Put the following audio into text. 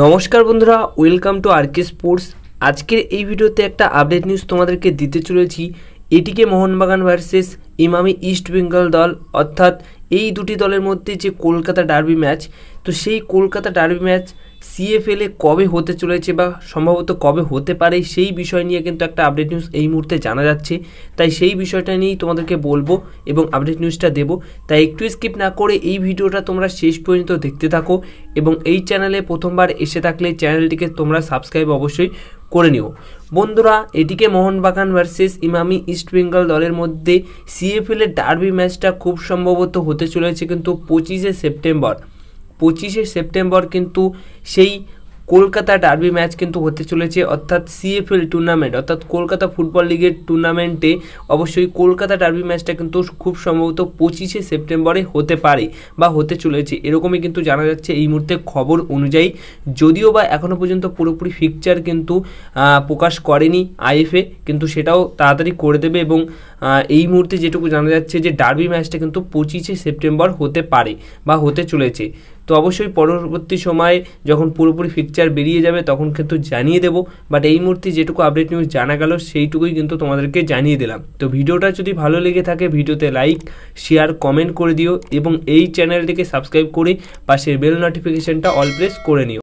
নমস্কার বন্ধুরা welcome to আরকে sports আজকের এই ভিডিওতে একটা আপডেট নিউজ তোমাদেরকে দিতে চলেছি ATK Mohun Bagan versus Emami East Bengal দল অর্থাৎ এই দুটি দলের মধ্যে যে কলকাতা ডার্বি ম্যাচ তো সেই কলকাতা ডার্বি ম্যাচ সিএফএলে কবে হতে চলেছে বা সম্ভবত কবে হতে পারে সেই বিষয় নিয়ে কিন্তু একটা আপডেট নিউজ এই মুহূর্তে জানা যাচ্ছে তাই সেই বিষয়টা নিয়েই তোমাদেরকে বলবো এবং আপডেট নিউজটা দেব তাই একটু স্কিপ না করে এই ভিডিওটা তোমরা শেষ পর্যন্ত দেখতে থাকো এবং এই চ্যানেলে প্রথমবার এসে থাকলে চ্যানেলটিকে তোমরা সাবস্ক্রাইব অবশ্যই করে নিও বন্ধুরা ATK Mohun Bagan versus Emami East Bengal দলের মধ্যে সিএফএলের ডার্বি ম্যাচটা খুব সম্ভবত হতে চলেছে কিন্তু পঁচিশে সেপ্টেম্বর পঁচিশে সেপ্টেম্বর কিন্তু সেই কলকাতা ডার্বি ম্যাচ কিন্তু হতে চলেছে অর্থাৎ সিএফএল টুর্নামেন্ট অর্থাৎ কলকাতা ফুটবল লিগের টুর্নামেন্টে অবশ্যই কলকাতা ডার্বি ম্যাচটা কিন্তু খুব সম্ভবত পঁচিশে সেপ্টেম্বরে হতে পারে বা হতে চলেছে এরকমই কিন্তু জানা যাচ্ছে এই মুহূর্তে খবর অনুযায়ী যদিও বা এখনও পর্যন্ত পুরোপুরি ফিকচার কিন্তু প্রকাশ করেনি আইএফএ কিন্তু সেটাও তাড়াতাড়ি করে দেবে এবং এই মুহূর্তে যেটুকু জানা যাচ্ছে যে ডার্বি ম্যাচটা কিন্তু পঁচিশে সেপ্টেম্বর হতে পারে বা হতে চলেছে তো অবশ্যই পরবর্তী সময়ে যখন পুরোপুরি ফিকচার বেরিয়ে যাবে তখন কিন্তু জানিয়ে দেবো বাট এই মুহূর্তে যেটুকু আপডেট নিউজ জানা গেল সেইটুকুই কিন্তু তোমাদেরকে জানিয়ে দিলাম তো ভিডিওটা যদি ভালো লেগে থাকে ভিডিওতে লাইক শেয়ার কমেন্ট করে দিও এবং এই চ্যানেলটিকে সাবস্ক্রাইব করে পাশের বেল নোটিফিকেশানটা অল প্রেস করে নিও